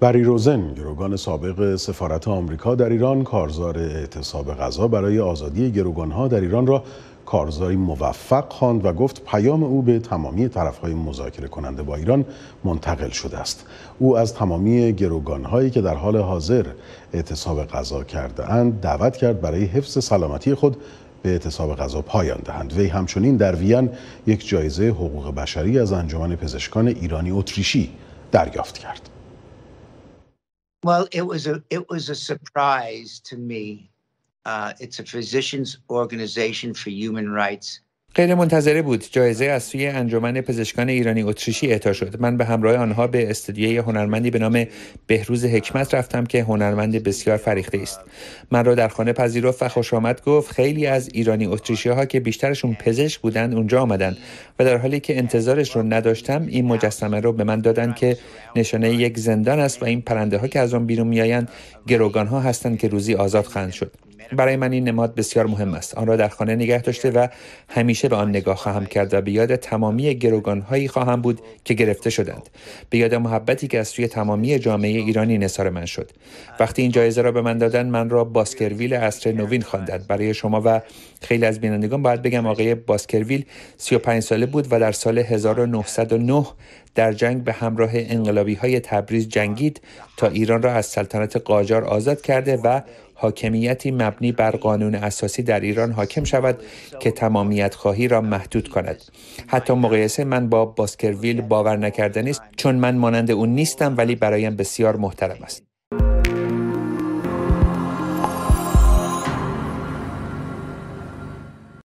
بری روزن گروگان سابق سفارت آمریکا در ایران کارزار اعتصاب غذا برای آزادی گروگانها در ایران را کارزاری موفق خواند و گفت پیام او به تمامی طرفهای مذاکره کننده با ایران منتقل شده است او از تمامی گروگانهایی که در حال حاضر اعتصاب غذا کرده اند دعوت کرد برای حفظ سلامتی خود به اعتصاب غذا پایان دهند وی همچنین در وین یک جایزه حقوق بشری از انجمن پزشکان ایرانی اتریشی دریافت کرد Well, it was a it was a surprise to me. Uh, it's a physicians organization for human rights. غیر منتظره بود جایزه از سوی انجمن پزشکان ایرانی اتریشی اعطا شد من به همراه آنها به استودیوی هنرمندی به نام بهروز حکمت رفتم که هنرمند بسیار فریخته است من را در خانه پذیرفت و خوش آمد گفت خیلی از ایرانی اتریشی ها که بیشترشون پزشک بودند اونجا آمدند و در حالی که انتظارش رو نداشتم این مجسمه رو به من دادند که نشانه یک زندان است و این پرنده ها که از آن بیرون میآیند گروگان ها هستند که روزی آزاد خواهند شد برای من این نماد بسیار مهم است آن را در خانه نگه داشته و همیشه به آن نگاه خواهم کرد و به یاد تمامی گروگانهایی خواهم بود که گرفته شدند به یاد محبتی که از سوی تمامی جامعه ایرانی نثار من شد وقتی این جایزه را به من دادن من را باسکرویل اصر نوین خواندند برای شما و خیلی از بینندگان باید بگم آقای باسکرویل 35 ساله بود و در سال 1909 در جنگ به همراه انقلابی های تبریز جنگید تا ایران را از سلطنت قاجار آزاد کرده و حاکمیتی مبنی بر قانون اساسی در ایران حاکم شود که تمامیت خواهی را محدود کند حتی مقایسه من با باسکرویل باور نکردنی است چون من مانند او نیستم ولی برایم بسیار محترم است